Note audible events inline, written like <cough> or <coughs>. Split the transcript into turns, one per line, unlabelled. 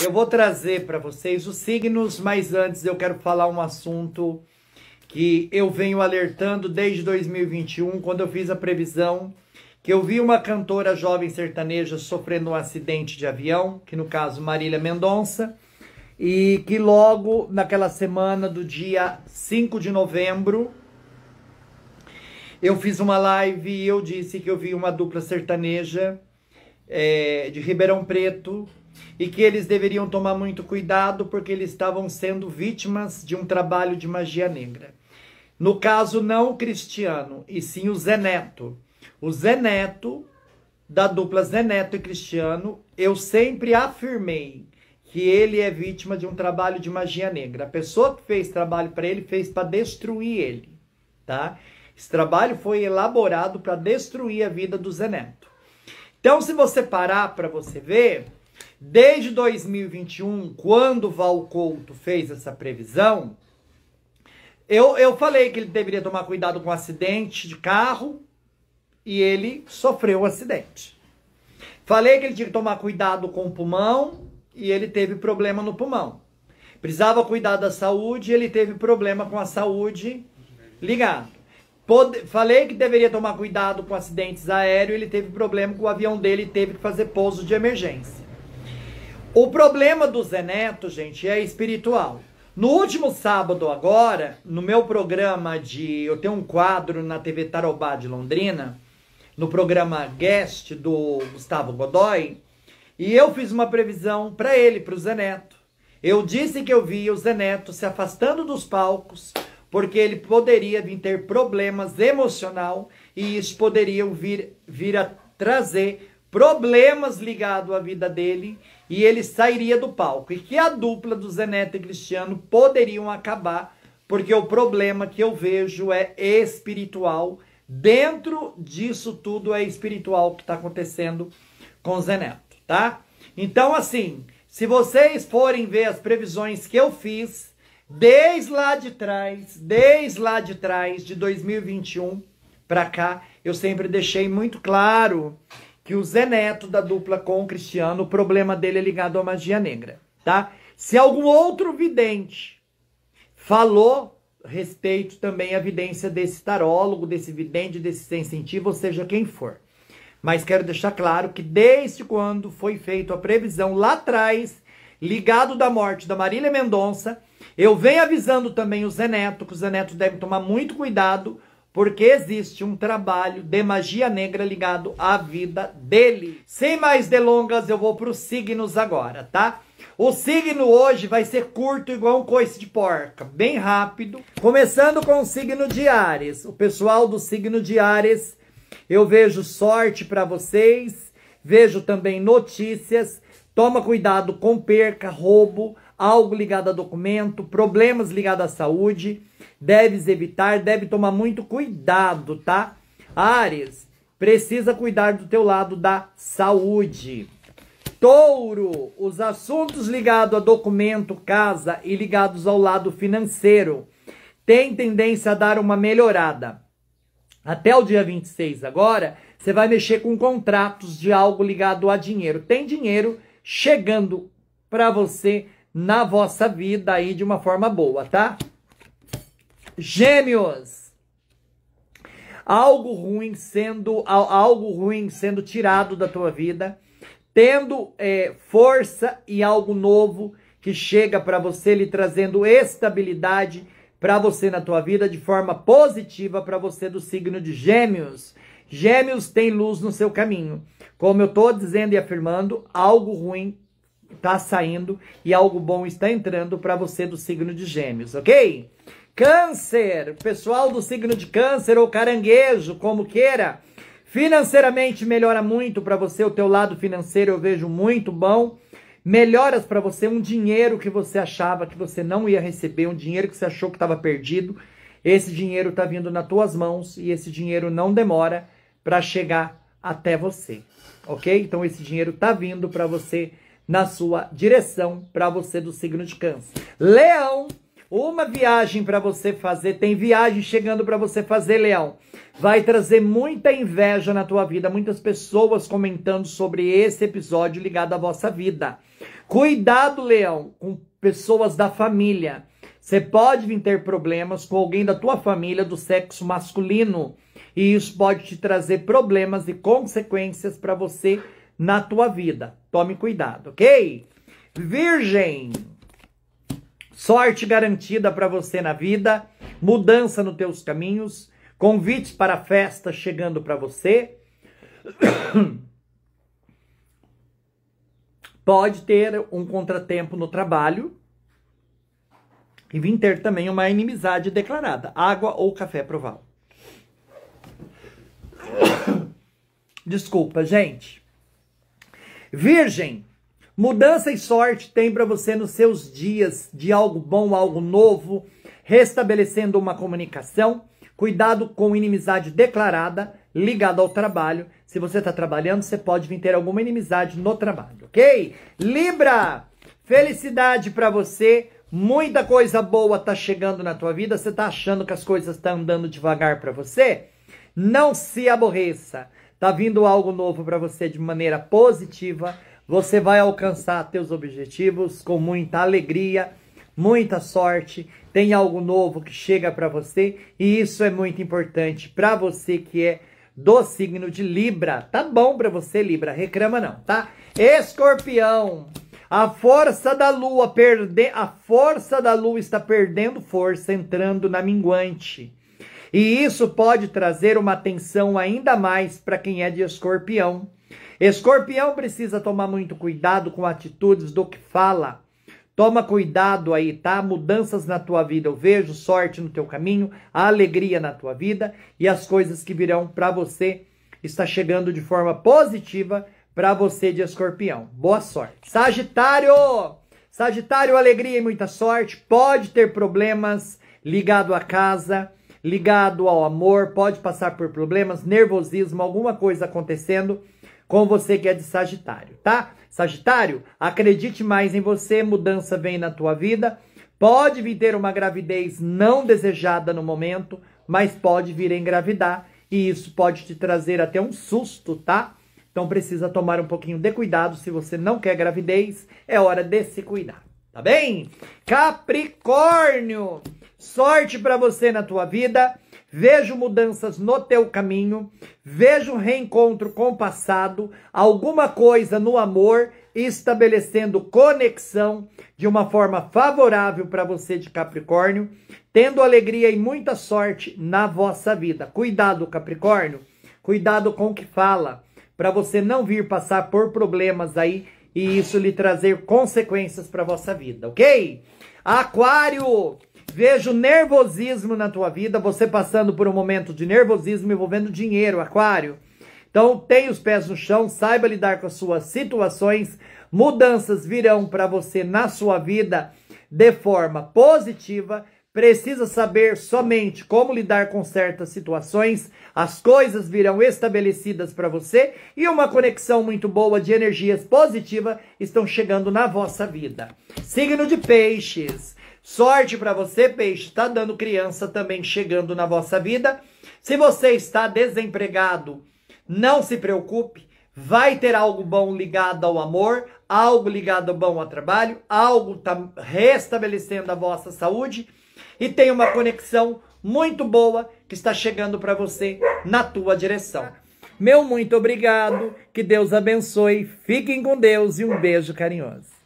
Eu vou trazer para vocês os signos, mas antes eu quero falar um assunto que eu venho alertando desde 2021, quando eu fiz a previsão que eu vi uma cantora jovem sertaneja sofrendo um acidente de avião, que no caso Marília Mendonça, e que logo naquela semana do dia 5 de novembro eu fiz uma live e eu disse que eu vi uma dupla sertaneja é, de Ribeirão Preto e que eles deveriam tomar muito cuidado porque eles estavam sendo vítimas de um trabalho de magia negra. No caso, não o Cristiano, e sim o Zeneto. O Zeneto, da dupla Zeneto e Cristiano, eu sempre afirmei que ele é vítima de um trabalho de magia negra. A pessoa que fez trabalho para ele fez para destruir ele, tá? Esse trabalho foi elaborado para destruir a vida do Zeneto. Então, se você parar para você ver, Desde 2021, quando o Valcouto fez essa previsão, eu, eu falei que ele deveria tomar cuidado com um acidente de carro e ele sofreu um acidente. Falei que ele tinha que tomar cuidado com o pulmão e ele teve problema no pulmão. Precisava cuidar da saúde e ele teve problema com a saúde ligado. Falei que deveria tomar cuidado com acidentes aéreos, ele teve problema com o avião dele e teve que fazer pouso de emergência. O problema do Zeneto, gente, é espiritual. No último sábado agora, no meu programa de... Eu tenho um quadro na TV Tarobá de Londrina, no programa Guest do Gustavo Godoy, e eu fiz uma previsão para ele, para o Zeneto. Eu disse que eu via o Zeneto se afastando dos palcos, porque ele poderia vir ter problemas emocional e isso poderia vir, vir a trazer problemas ligados à vida dele e ele sairia do palco. E que a dupla do Zeneto e Cristiano poderiam acabar, porque o problema que eu vejo é espiritual. Dentro disso tudo é espiritual que está acontecendo com o Zeneto, tá? Então, assim, se vocês forem ver as previsões que eu fiz, desde lá de trás, desde lá de trás, de 2021 para cá, eu sempre deixei muito claro que o Zé Neto da dupla com o Cristiano, o problema dele é ligado à magia negra, tá? Se algum outro vidente falou, respeito também a evidência desse tarólogo, desse vidente, desse sensitivo, ou seja, quem for. Mas quero deixar claro que desde quando foi feita a previsão lá atrás, ligado da morte da Marília Mendonça, eu venho avisando também o Zé Neto, que o Zé Neto deve tomar muito cuidado, porque existe um trabalho de magia negra ligado à vida dele. Sem mais delongas, eu vou para os signos agora, tá? O signo hoje vai ser curto igual um coice de porca, bem rápido. Começando com o signo de Ares. O pessoal do signo de Ares, eu vejo sorte para vocês, vejo também notícias. Toma cuidado com perca, roubo, algo ligado a documento, problemas ligados à saúde, deves evitar, deve tomar muito cuidado, tá? Ares, precisa cuidar do teu lado da saúde. Touro, os assuntos ligados a documento, casa e ligados ao lado financeiro tem tendência a dar uma melhorada. Até o dia 26 agora, você vai mexer com contratos de algo ligado a dinheiro. Tem dinheiro chegando para você na vossa vida aí de uma forma boa, tá? Gêmeos. Algo ruim sendo algo ruim sendo tirado da tua vida, tendo é, força e algo novo que chega para você, lhe trazendo estabilidade para você na tua vida de forma positiva para você do signo de Gêmeos. Gêmeos tem luz no seu caminho. Como eu estou dizendo e afirmando, algo ruim está saindo e algo bom está entrando para você do signo de Gêmeos, ok? Câncer, pessoal do signo de Câncer ou caranguejo, como queira. Financeiramente melhora muito para você, o teu lado financeiro eu vejo muito bom. Melhoras para você, um dinheiro que você achava que você não ia receber, um dinheiro que você achou que estava perdido. Esse dinheiro está vindo nas tuas mãos e esse dinheiro não demora para chegar até você, ok? Então esse dinheiro está vindo para você na sua direção para você do signo de Câncer. Leão, uma viagem para você fazer, tem viagem chegando para você fazer, Leão. Vai trazer muita inveja na tua vida, muitas pessoas comentando sobre esse episódio ligado à vossa vida. Cuidado, Leão, com pessoas da família. Você pode vir ter problemas com alguém da tua família do sexo masculino, e isso pode te trazer problemas e consequências para você na tua vida. Tome cuidado, ok? Virgem, sorte garantida para você na vida, mudança nos teus caminhos, convites para festa chegando para você. <coughs> Pode ter um contratempo no trabalho e vir ter também uma inimizade declarada, água ou café provável. <coughs> Desculpa, gente. Virgem, mudança e sorte tem para você nos seus dias de algo bom, algo novo, restabelecendo uma comunicação. Cuidado com inimizade declarada, ligada ao trabalho. Se você está trabalhando, você pode vir ter alguma inimizade no trabalho, ok? Libra, felicidade para você. Muita coisa boa tá chegando na tua vida. Você tá achando que as coisas estão tá andando devagar para você? Não se aborreça. Tá vindo algo novo para você de maneira positiva. Você vai alcançar teus objetivos com muita alegria, muita sorte. Tem algo novo que chega para você e isso é muito importante para você que é do signo de Libra. Tá bom para você, Libra, reclama não, tá? Escorpião. A força da lua perder, a força da lua está perdendo força entrando na minguante. E isso pode trazer uma atenção ainda mais para quem é de escorpião. Escorpião precisa tomar muito cuidado com atitudes do que fala. Toma cuidado aí, tá? Mudanças na tua vida. Eu vejo sorte no teu caminho, alegria na tua vida e as coisas que virão para você está chegando de forma positiva para você de Escorpião. Boa sorte. Sagitário! Sagitário, alegria e muita sorte. Pode ter problemas ligado à casa, ligado ao amor, pode passar por problemas, nervosismo, alguma coisa acontecendo com você que é de Sagitário, tá? Sagitário, acredite mais em você, mudança vem na tua vida. Pode vir ter uma gravidez não desejada no momento, mas pode vir engravidar e isso pode te trazer até um susto, tá? Então precisa tomar um pouquinho de cuidado se você não quer gravidez, é hora de se cuidar. Tá bem? Capricórnio, sorte para você na tua vida. Vejo mudanças no teu caminho, vejo reencontro com o passado, alguma coisa no amor estabelecendo conexão de uma forma favorável para você de Capricórnio, tendo alegria e muita sorte na vossa vida. Cuidado, Capricórnio, cuidado com o que fala, para você não vir passar por problemas aí e isso lhe trazer consequências para vossa vida, ok? Aquário, vejo nervosismo na tua vida, você passando por um momento de nervosismo envolvendo dinheiro, Aquário. Então, tenha os pés no chão, saiba lidar com as suas situações. Mudanças virão para você na sua vida de forma positiva precisa saber somente como lidar com certas situações, as coisas virão estabelecidas para você e uma conexão muito boa de energias positivas estão chegando na vossa vida. Signo de Peixes. Sorte para você, peixe. Está dando criança também chegando na vossa vida. Se você está desempregado, não se preocupe. Vai ter algo bom ligado ao amor, algo ligado ao bom ao trabalho, algo tá restabelecendo a vossa saúde e tem uma conexão muito boa que está chegando para você na tua direção. Meu muito obrigado, que Deus abençoe, fiquem com Deus e um beijo carinhoso.